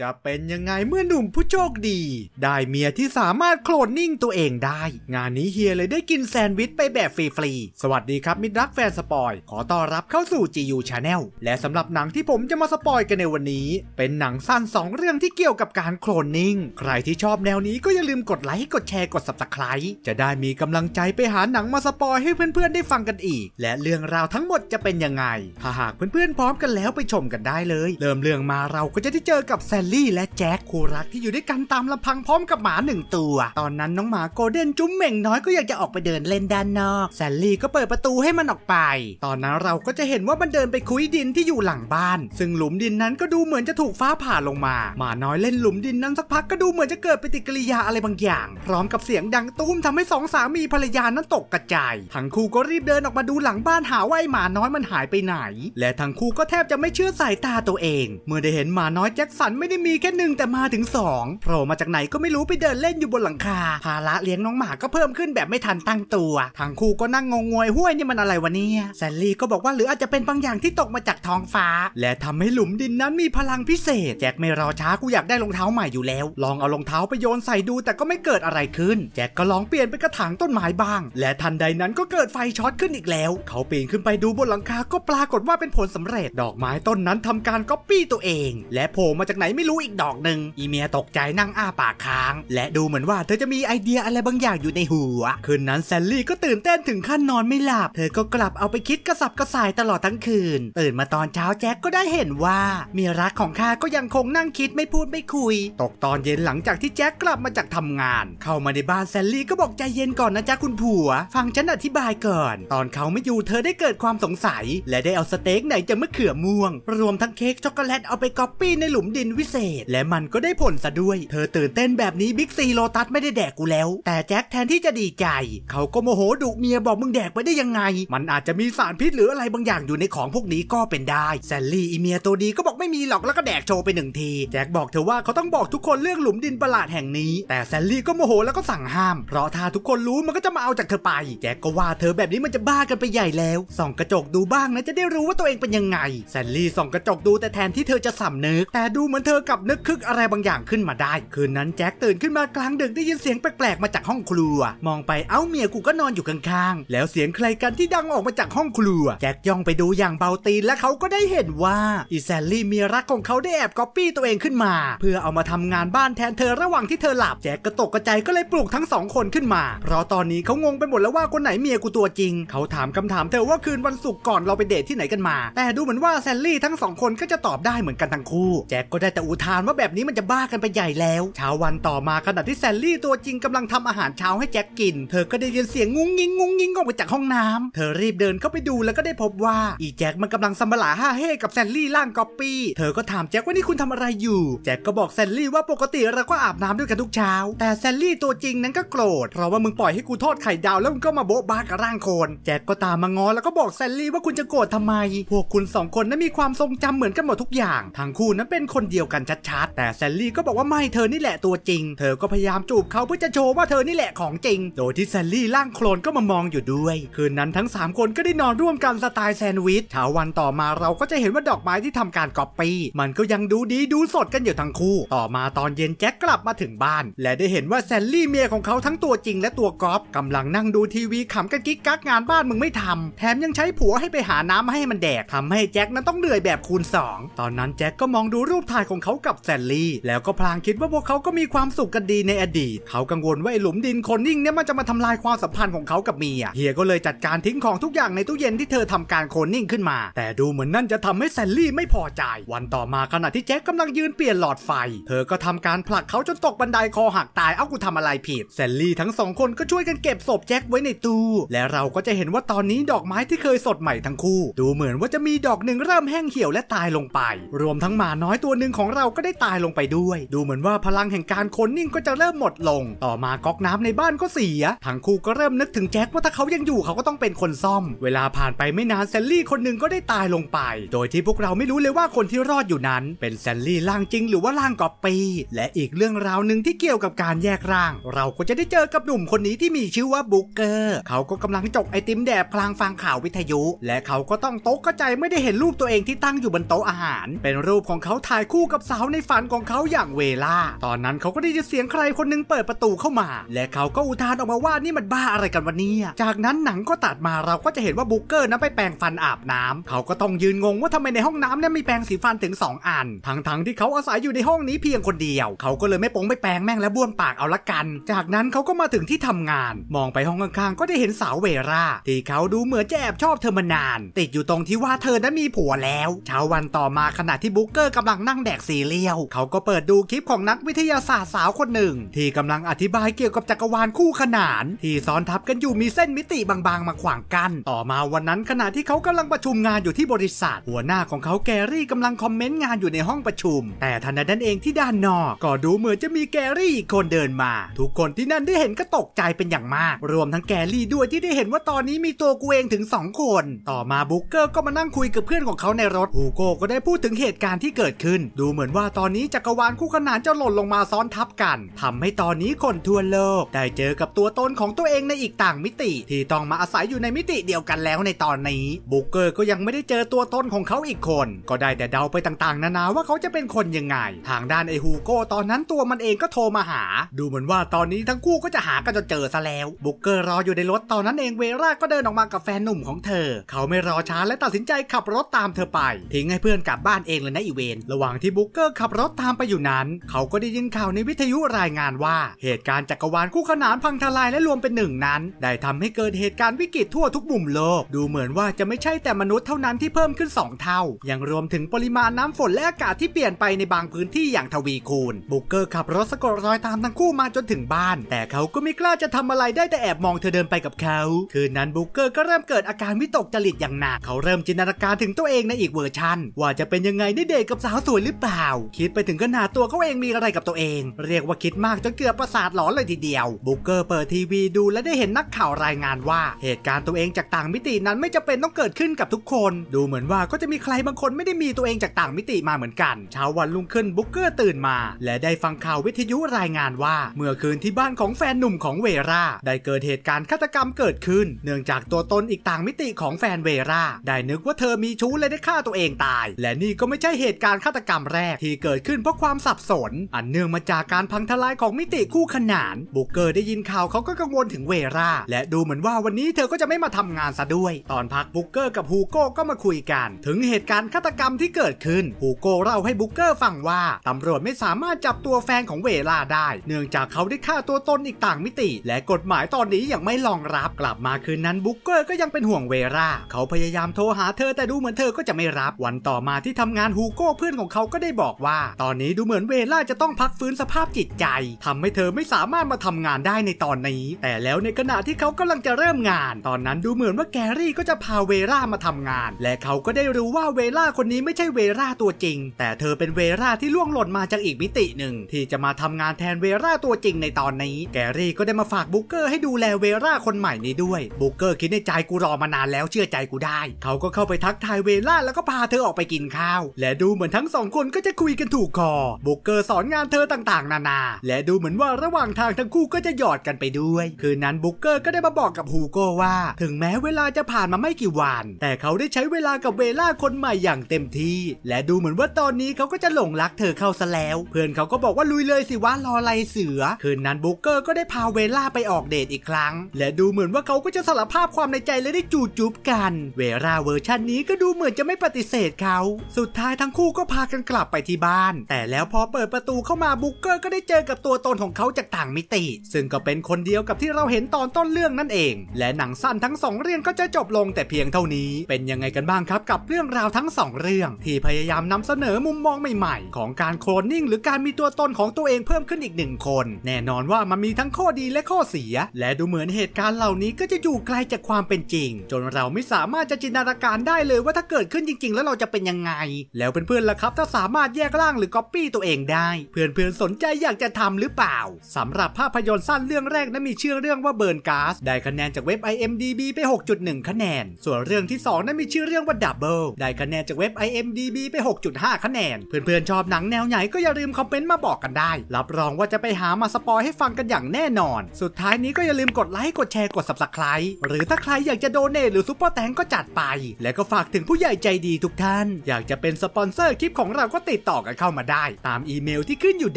จะเป็นยังไงเมื่อหนุ่มผู้โชคดี ได้เมียที่สามารถโคลนนิ่งตัวเองได้ งานนี้เฮียเลยได้กินแซนด์วิชไปแบบฟรีๆสวัสดีครับมิตรรักแฟนสปอยขอต้อนรับเข้าสู่ GU Channel และสำหรับหนังที่ผมจะมาสปอยกันในวันนี้ เป็นหนังสั้น 2เรื่องที่เกี่ยวกับการโคลนนิ่งใครที่ชอบแนวนี้ก็อย่าลืมกดไลค์กดแชร์กด Subscribe จะได้มีกำลังใจไปหาหนังมาสปอยให้เพื่อนๆได้ฟังกันอีก และเรื่องราวทั้งหมดจะเป็นยังไงถ้าหากเพื่อนๆพร้อมกันแล้วไปชมกันได้เลย เริ่มเรื่องมาเราก็จะได้เจอกับแซนลลี่และแจ็คคู่รักที่อยู่ด้วยกันตามลำพังพร้อมกับหมาหนึ่งตัว ตอนนั้นน้องหมาโกลเด้นจุ้มเหม่งน้อยก็อยากจะออกไปเดินเล่นด้านนอกแซลลี่ก็เปิดประตูให้มันออกไป ตอนนั้นเราก็จะเห็นว่ามันเดินไปคุยดินที่อยู่หลังบ้าน ซึ่งหลุมดินนั้นก็ดูเหมือนจะถูกฟ้าผ่าลงมาหมาน้อยเล่นหลุมดินนั้นสักพักก็ดูเหมือนจะเกิดปฏิกิริยาอะไรบางอย่าง พร้อมกับเสียงดังตุ้มทำให้สองสามีภรรยานั้นตกกระจาย ทั้งคู่ก็รีบเดินออกมาดูหลังบ้านหาว่าไอหมาน้อยมันหายไปไหน และทั้งคู่ก็แทบจะไม่เชื่อสายตาตัวเอง เมื่อได้เห็นหมาน้อยแจ็คสันไม่ไได้มีแค่หนึ่งแต่มาถึง2โผล่มาจากไหนก็ไม่รู้ไปเดินเล่นอยู่บนหลังคา ภาระเลี้ยงน้องหมาก็เพิ่มขึ้นแบบไม่ทันตั้งตัวทางคู่ก็นั่งงงงวยห้วยนี่มันอะไรวะเนี่ย แซลลี่ก็บอกว่าหรืออาจจะเป็นบางอย่างที่ตกมาจากท้องฟ้า และทำให้หลุมดินนั้นมีพลังพิเศษ แจ็คไม่รอช้ากูอยากได้รองเท้าใหม่อยู่แล้ว ลองเอารองเท้าไปโยนใส่ดูแต่ก็ไม่เกิดอะไรขึ้น แจ็คก็ลองเปลี่ยนเป็นกระถางต้นไม้บ้าง และทันใดนั้นก็เกิดไฟช็อตขึ้นอีกแล้ว เขาปีนขึ้นไปดูบนหลังคาก็ปรากฏว่าเป็นผลสำเร็จดอกไม้ต้นนั้นทำการก๊อปปี้ตัวเองและโผล่มาจากไหนไมไม่รู้อีกดอกหนึ่งอีเมียตกใจนั่งอ้าปากค้าง และดูเหมือนว่าเธอจะมีไอเดียอะไรบางอย่างอยู่ในหัว คืนนั้นแซลลี่ก็ตื่นเต้นถึงขั้นนอนไม่หลับเธอก็กลับเอาไปคิดกระสับกระส่ายตลอดทั้งคืนตื่นมาตอนเช้าแจ็คก็ได้เห็นว่าเมียรักของข้าก็ยังคงนั่งคิดไม่พูดไม่คุย ตกตอนเย็นหลังจากที่แจ็คกลับมาจากทำงานเข้ามาในบ้านแซลลี่ก็บอกใจเย็นก่อนนะจ๊ะคุณผัว ฟังฉันอธิบายก่อน ตอนเขาไม่อยู่เธอได้เกิดความสงสัยและได้เอาสเต็กไหนจะมะเขือม่วง รวมทั้งเค้กช็อกโกแลตเอาไปก๊อปปี้ในหลุมดินวิเศษและมันก็ได้ผลซะด้วย เธอตื่นเต้นแบบนี้บิ๊กซีโลตัสไม่ได้แดกกูแล้ว แต่แจ็คแทนที่จะดีใจ เขาก็โมโหดุเมียบอกมึงแดกไปได้ยังไง มันอาจจะมีสารพิษหรืออะไรบางอย่างอยู่ในของพวกนี้ก็เป็นได้ แซลลี่อีเมียตัวดีก็บอกไม่มีหรอกแล้วก็แดกโชว์ไปหนึ่งที แจ็คบอกเธอว่าเขาต้องบอกทุกคนเรื่องหลุมดินประหลาดแห่งนี้ แต่แซลลี่ก็โมโหแล้วก็สั่งห้ามเพราะถ้าทุกคนรู้มันก็จะมาเอาจากเธอไป แจ็คก็ว่าเธอแบบนี้มันจะบ้ากันไปใหญ่แล้วส่องกระจกดูบ้างนะจะได้รู้ว่าตัวเองเป็นยังไงแซลลี่ส่องกระจกดูแต่แทนที่เธอจะสำนึกแต่ดูเหมือนเธอกับนึกคึกอะไรบางอย่างขึ้นมาได้ คืนนั้นแจ็คตื่นขึ้นมากลางดึกได้ยินเสียงแปลกๆมาจากห้องครัว มองไปเอ้าเมียกูก็นอนอยู่ข้างๆแล้วเสียงใครกันที่ดังออกมาจากห้องครัว แจ็คย่องไปดูอย่างเบาตีนและเขาก็ได้เห็นว่าอีแซลลี่เมียรักของเขาได้แอบก๊อปปี้ตัวเองขึ้นมาเพื่อเอามาทำงานบ้านแทนเธอระหว่างที่เธอหลับแจ็คก็ตกกระจก็เลยปลุกทั้งสองคนขึ้นมาเพราะตอนนี้เขางงไปหมดแล้วว่าคนไหนเมียกูตัวจริง เขาถามคำถามเธอว่าคืนวันศุกร์ก่อนเราไปเดทที่ไหนกันมา แต่ดูเหมือนว่าแซลลี่ทั้งสองคนก็จะตอบได้เหมือนกันทั้งคู่แจ็คก็ได้แต่อุอทานว่าแบบนี้มันจะบ้ากันไปใหญ่แล้ว เช้าวันต่อมาขณะที่แซลลี่ตัวจริงกำลังทำอาหารเช้าให้แจ็คกินเธอก็ได้ยินเสียงงุ้งงิงงุ้งงิงออกมาจากห้องน้ำเธอรีบเดินเข้าไปดูแล้วก็ได้พบว่าอีแจ็คมันกำลังสัมบลาห้าเฮ่กับแซลลี่ล่างก๊อปปี้เธอก็ถามแจ็คว่านี่คุณทำอะไรอยู่แจ็คก็บอกแซลลี่ว่าปกติ เราก็อาบน้ำด้วยกันทุกเช้า แต่แซลลี่ตัวจริงนั้นก็โกรธเพราะว่ามึงปล่อยให้กูทอดไข่ดาวแล้วมึงก็มาโบ๊ะบ้ากับร่างคนแจ็คก็ตามมางอแล้วก็บอกแซลลี่ว่าคุณจะโกรธทำไม พวกคุณสองคนนั้นมีความทรงจำเหมือนกันหมดทุกอย่างทั้งคู่นั้นเป็นคนเดียวกันชัดๆแต่แซลลี่ก็บอกว่าไม่เธอนี่แหละตัวจริง เธอก็พยายามจูบเขาเพื่อจะโชว์ว่าเธอนี่แหละของจริง โดยที่แซลลี่ร่างโคลนก็มามองอยู่ด้วย คืนนั้นทั้ง 3 คนก็ได้นอนร่วมกันสไตล์แซนด์วิชเช้าวันต่อมาเราก็จะเห็นว่าดอกไม้ที่ทำการก๊อปปี้มันก็ยังดูดีดูสดกันอยู่ทั้งคู่ ต่อมาตอนเย็นแจ็คกลับมาถึงบ้านและได้เห็นว่าแซลลี่เมียของเขาทั้งตัวจริงและตัวก๊อป กำลังนั่งดูทีวีขำกันกิ๊กกักงานบ้านมึงไม่ทำ แถมยังใช้ผัวให้ไปหาน้ำให้มันแดกทำให้แจ็คนั้นต้องเหนื่อยแบบคูณ2 ตอนนั้นแจ็คก็มองดูรูปถ่ายของขากับแซนลี่แล้วก็พลางคิดว่าพวกเขาก็มีความสุขกันดีในอดีตเขากังวลว่าไอ้หลุมดินคนนิ่งเนี่ยมันจะมาทำลายความสัมพันธ์ของเขากับเมียเฮียก็เลยจัดการทิ้งของทุกอย่างในตู้เย็นที่เธอทำการโคลนนิ่งขึ้นมา แต่ดูเหมือนนั่นจะทำให้แซนลี่ไม่พอใจ วันต่อมาขณะที่แจ็คกาลังยืนเปลี่ยนหลอดไฟเธอก็ทำการผลักเขาจนตกบันไดคอหักตายเอ้ากูทำอะไรผิดแซนลี่ทั้งสองคนก็ช่วยกันเก็บศพแจ็คไว้ในตู้และเราก็จะเห็นว่าตอนนี้ดอกไม้ที่เคยสดใหม่ทั้งคู่ดูเหมือนว่าจะมีดอกหนึ่งเริ่มแห้งเหี่ยวและตายลงไป รวมทั้งหมาน้อยตัวหนึ่งของเราก็ได้ตายลงไปด้วย ดูเหมือนว่าพลังแห่งการคนนิ่งก็จะเริ่มหมดลง ต่อมาก๊อกน้ำในบ้านก็เสียทั้งคู่ก็เริ่มนึกถึงแจ็คว่าถ้าเขายังอยู่เขาก็ต้องเป็นคนซ่อม เวลาผ่านไปไม่นานแซลลี่คนหนึ่งก็ได้ตายลงไป โดยที่พวกเราไม่รู้เลยว่าคนที่รอดอยู่นั้น เป็นแซลลี่ร่างจริง หรือว่าร่างกอบปีและอีกเรื่องราวหนึ่งที่เกี่ยวกับการแยกร่าง เราก็จะได้เจอกับหนุ่มคนนี้ที่มีชื่อว่าบุกเกอร์เขาก็กำลังจกไอติมแดดพลางฟังข่าววิทยุ และเขาก็ต้องตกใจไม่ได้เห็นรูปตัวเองที่ตั้งอยู่บนโต๊ะอาหาร เป็นรูปของเขาถ่ายคู่กับสาวในฝันของเขาอย่างเวลาตอนนั้นเขาก็ได้ยินเสียงใครคนนึงเปิดประตูเข้ามา และเขาก็อุทานออกมาว่านี่มันบ้าอะไรกันวันนี้ จากนั้นหนังก็ตัดมาเราก็จะเห็นว่าบุกเกอร์นั้นไปแปรงฟันอาบน้ำเขาก็ต้องยืนงงว่าทำไมในห้องน้ำเนี่ยมีแปรงสีฟันถึง 2 อัน ทั้งๆทที่เขาอาศัยอยู่ในห้องนี้เพียงคนเดียว เขาก็เลยไม่ปงไม่แปรงแม่งและบ้วนปากเอาละกัน จากนั้นเขาก็มาถึงที่ทำงาน มองไปห้องข้างๆก็ได้เห็นสาวเวราที่เขาดูเหมือนจะแอบชอบเธอมานาน ติดอยู่ตรงที่ว่าเธอนั้นมีผัวแล้ว เช้าวันต่อมาขณะที่บุกเกอร์กำลังนั่งแดกซีเรียลเขาก็เปิดดูคลิปของนักวิทยาศาสตร์สาวคนหนึ่ง ที่กำลังอธิบายเกี่ยวกับจักรวาลคู่ขนาน ที่ซ้อนทับกันอยู่มีเส้นมิติบางๆ มาขวางกันต่อมาวันนั้นขณะที่เขากำลังประชุมงานอยู่ที่บริษัท หัวหน้าของเขาแกรี่กำลังคอมเมนต์งานอยู่ในห้องประชุม แต่ทันใดนั้นเองที่ด้านนอก ก็ดูเหมือนจะมีแกรี่อีกคนเดินมา ทุกคนที่นั่นได้เห็นก็ตกใจเป็นอย่างมาก รวมทั้งแกรี่ด้วยที่ได้เห็นว่าตอนนี้มีตัวกูเองถึง2คน ต่อมาบุ๊กเกอร์ก็มานั่งคุยกับเพื่อนของเขาในรถฮูโก้ก็ได้พูดถึงเหตุการณ์ที่เกิดขึ้นดูเหมือมือนว่าตอนนี้จักรวาลคู่ขนานจะหล่นลงมาซ้อนทับกัน ทำให้ตอนนี้คนทั่วโลก ได้เจอกับตัวตนของตัวเองในอีกต่างมิติ ที่ต้องมาอาศัยอยู่ในมิติเดียวกันแล้วในตอนนี้บุกเกอร์ก็ยังไม่ได้เจอตัวตนของเขาอีกคน ก็ได้แต่เดาไปต่างๆนานาว่าเขาจะเป็นคนยังไงทางด้านไอฮูโก้ตอนนั้นตัวมันเองก็โทรมาหา ดูเหมือนว่าตอนนี้ทั้งคู่ก็จะหากันจนเจอซะแล้วบุกเกอร์รออยู่ในรถตอนนั้นเองเวราก็เดินออกมากับแฟนหนุ่มของเธอ เขาไม่รอช้าและตัดสินใจขับรถตามเธอไปทิ้งให้เพื่อนกลับบ้านเองเลยนะอีเวนระหว่างที่บุเกอร์ขับรถตามไปอยู่นั้น เขาก็ได้ยินข่าวในวิทยุรายงานว่า เหตุการณ์จักรวาลคู่ขนาน พังทลายและรวมเป็นหนึ่งนั้น ได้ทำให้เกิดเหตุการณ์วิกฤตทั่วทุกมุมโลก ดูเหมือนว่าจะไม่ใช่แต่มนุษย์เท่านั้นที่เพิ่มขึ้น 2 เท่า ยังรวมถึงปริมาณน้ำฝนและอากาศที่เปลี่ยนไปในบางพื้นที่อย่างทวีคูณบุกเกอร์ขับรถสะกดรอยตามทั้งคู่มาจนถึงบ้าน แต่เขาก็ไม่กล้าจะทำอะไรได้แต่แอบมองเธอเดินไปกับเขา คืนนั้นบุกเกอร์ก็เริ่มเกิดอาการวิตกจริตอย่างหนักเขาเริ่มจินตนาการถึงตัวเองในอีกเวอร์ชันว่าจะเป็นยังไงได้เดทกับสาวสวยหรือเปล่าาวคิดไปถึงขนาดตัวเขาเองมีอะไรกับตัวเอง เรียกว่าคิดมากจนเกือบประสาทหลอนเลยทีเดียว บุกเกอร์เปิดทีวีดูและได้เห็นนักข่าวรายงานว่า เหตุการณ์ตัวเองจากต่างมิตินั้นไม่จำเป็นต้องเกิดขึ้นกับทุกคน ดูเหมือนว่าก็จะมีใครบางคนไม่ได้มีตัวเองจากต่างมิติมาเหมือนกันเช้าวันลุ่งขึ้นบุกเกอร์ตื่นมา และได้ฟังข่าววิทยุรายงานว่าเมื่อคืนที่บ้านของแฟนหนุ่มของเวราได้เกิดเหตุการณ์ฆาตกรรมเกิดขึ้น เนื่องจากตัวตนอีกต่างมิติของแฟนเวราได้นึกว่าเธอมีชู้เลยได้ฆ่าตัวเองตาย และนี่ก็ไม่ใช่เหตุการณ์ฆาตกรรมแรกกที่เกิดขึ้นเพราะความสับสน อันเนื่องมาจากการพังทลายของมิติคู่ขนาน บุกเกอร์ได้ยินข่าวเขาก็กังวลถึงเวราและดูเหมือนว่าวันนี้เธอก็จะไม่มาทำงานซะด้วย ตอนพักบุกเกอร์กับฮูโก้ ก็มาคุยกัน ถึงเหตุการณ์ฆาตกรรมที่เกิดขึ้น ฮูโก้เล่าให้บุกเกอร์ฟังว่า ตำรวจไม่สามารถจับตัวแฟนของเวราได้ เนื่องจากเขาได้ฆ่าตัวตนอีกต่างมิติ และกฎหมายตอนนี้ยังไม่รองรับกลับมาคืนนั้นบุกเกอร์ก็ยังเป็นห่วงเวราเขาพยายามโทรหาเธอแต่ดูเหมือนเธอก็จะไม่รับวันต่อมาที่ทำงานฮูโก้เพื่อนของเขาก็ได้บอกบอกว่า ตอนนี้ดูเหมือนเวล่าจะต้องพักฟื้นสภาพจิตใจ ทำให้เธอไม่สามารถมาทำงานได้ในตอนนี้ แต่แล้วในขณะที่เขากำลังจะเริ่มงาน ตอนนั้นดูเหมือนว่าแกรี่ก็จะพาเวล่ามาทำงาน และเขาก็ได้รู้ว่าเวล่าคนนี้ไม่ใช่เวล่าตัวจริง แต่เธอเป็นเวล่าที่ล่วงหล่นมาจากอีกมิติหนึ่ง ที่จะมาทำงานแทนเวล่าตัวจริงในตอนนี้ แกรี่ก็ได้มาฝากบุกเกอร์ให้ดูแลเวล่าคนใหม่นี้ด้วยบุกเกอร์คิดในใจกูรอมานานแล้วเชื่อใจกูได้เขาก็เข้าไปทักทายเวล่าแล้วก็พาเธอออกไปกินข้าว และดูเหมือนทั้งสองคนก็จะคุยกันถูกคอบุกเกอร์สอนงานเธอต่างๆ นานา และดูเหมือนว่าระหว่างทางทั้งคู่ก็จะหยอดกันไปด้วย คืนนั้นบุกเกอร์ก็ได้มาบอกกับฮูโก้ว่า ถึงแม้เวลาจะผ่านมาไม่กี่วัน แต่เขาได้ใช้เวลากับเวล่าคนใหม่อย่างเต็มที่ และดูเหมือนว่าตอนนี้เขาก็จะหลงรักเธอเข้าซะแล้ว เพื่อนเขาก็บอกว่าลุยเลยสิว่ารออะไรเสือคืนนั้นบุกเกอร์ก็ได้พาเวล่าไปออกเดทอีกครั้ง และดูเหมือนว่าเขาก็จะสารภาพความในใจและได้จูจุบกัน เวล่าเวอร์ชันนี้ก็ดูเหมือนจะไม่ปฏิเสธเขา สุดท้ายทั้งคู่ก็พากันกลับไปที่บ้าน แต่แล้วพอเปิดประตูเข้ามาบุกเกอร์ก็ได้เจอกับตัวตนของเขาจากต่างมิติ ซึ่งก็เป็นคนเดียวกับที่เราเห็นตอนต้นเรื่องนั่นเอง และหนังสั้นทั้งสองเรื่องก็จะจบลงแต่เพียงเท่านี้ เป็นยังไงกันบ้างครับกับเรื่องราวทั้ง 2 เรื่อง ที่พยายามนำเสนอมุมมองใหม่ๆของการโคลนนิ่งหรือการมีตัวตนของตัวเองเพิ่มขึ้นอีกหนึ่งคนแน่นอนว่ามันมีทั้งข้อดีและข้อเสีย และดูเหมือนเหตุการณ์เหล่านี้ก็จะอยู่ไกลจากความเป็นจริง จนเราไม่สามารถจะจินตนาการได้เลย ว่าถ้าเกิดขึ้นจริงๆ แล้วเราจะเป็นยังไง แล้วเพื่อนๆล่ะครับถ้าสามารถารถแยกร่างหรือก๊อปปี้ตัวเองได้ เพื่อนๆ สนใจอยากจะทำหรือเปล่า สำหรับภาพยนตร์สั้นเรื่องแรก นั้นมีชื่อเรื่องว่าเบิร์นกาสได้คะแนนจากเว็บ IMDb ไป 6.1 คะแนน ส่วนเรื่องที่2นั้นมีชื่อเรื่องว่าดับเบิลได้คะแนนจากเว็บ IMDb ไป 6.5 คะแนน เพื่อนๆ ชอบหนังแนวไหน ก็อย่าลืมคอมเมนต์มาบอกกันได้ รับรองว่าจะไปหามาสปอยให้ฟังกันอย่างแน่นอน สุดท้ายนี้ก็อย่าลืมกดไลค์กดแชร์กดับสั c คล b ์หรือถ้าใครอยากจะโดเนทหรือซุปเปอร์แตงก็จัดไป และก็ฝากถึงผู้ใหญ่ใจดีทุกท่านอยากจะเป็นสปอนเซอร์คลิปของเราก็ติติดต่อกันเข้ามาได้ตามอีเมลที่ขึ้นอยู่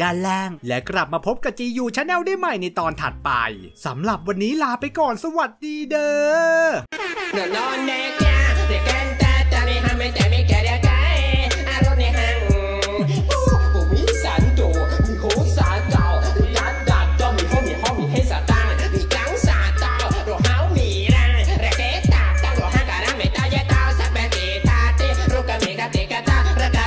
ด้านล่างและกลับมาพบกับจียูชาแนลได้ใหม่ในตอนถัดไปสำหรับวันนี้ลาไปก่อนสวัสดีเด้อ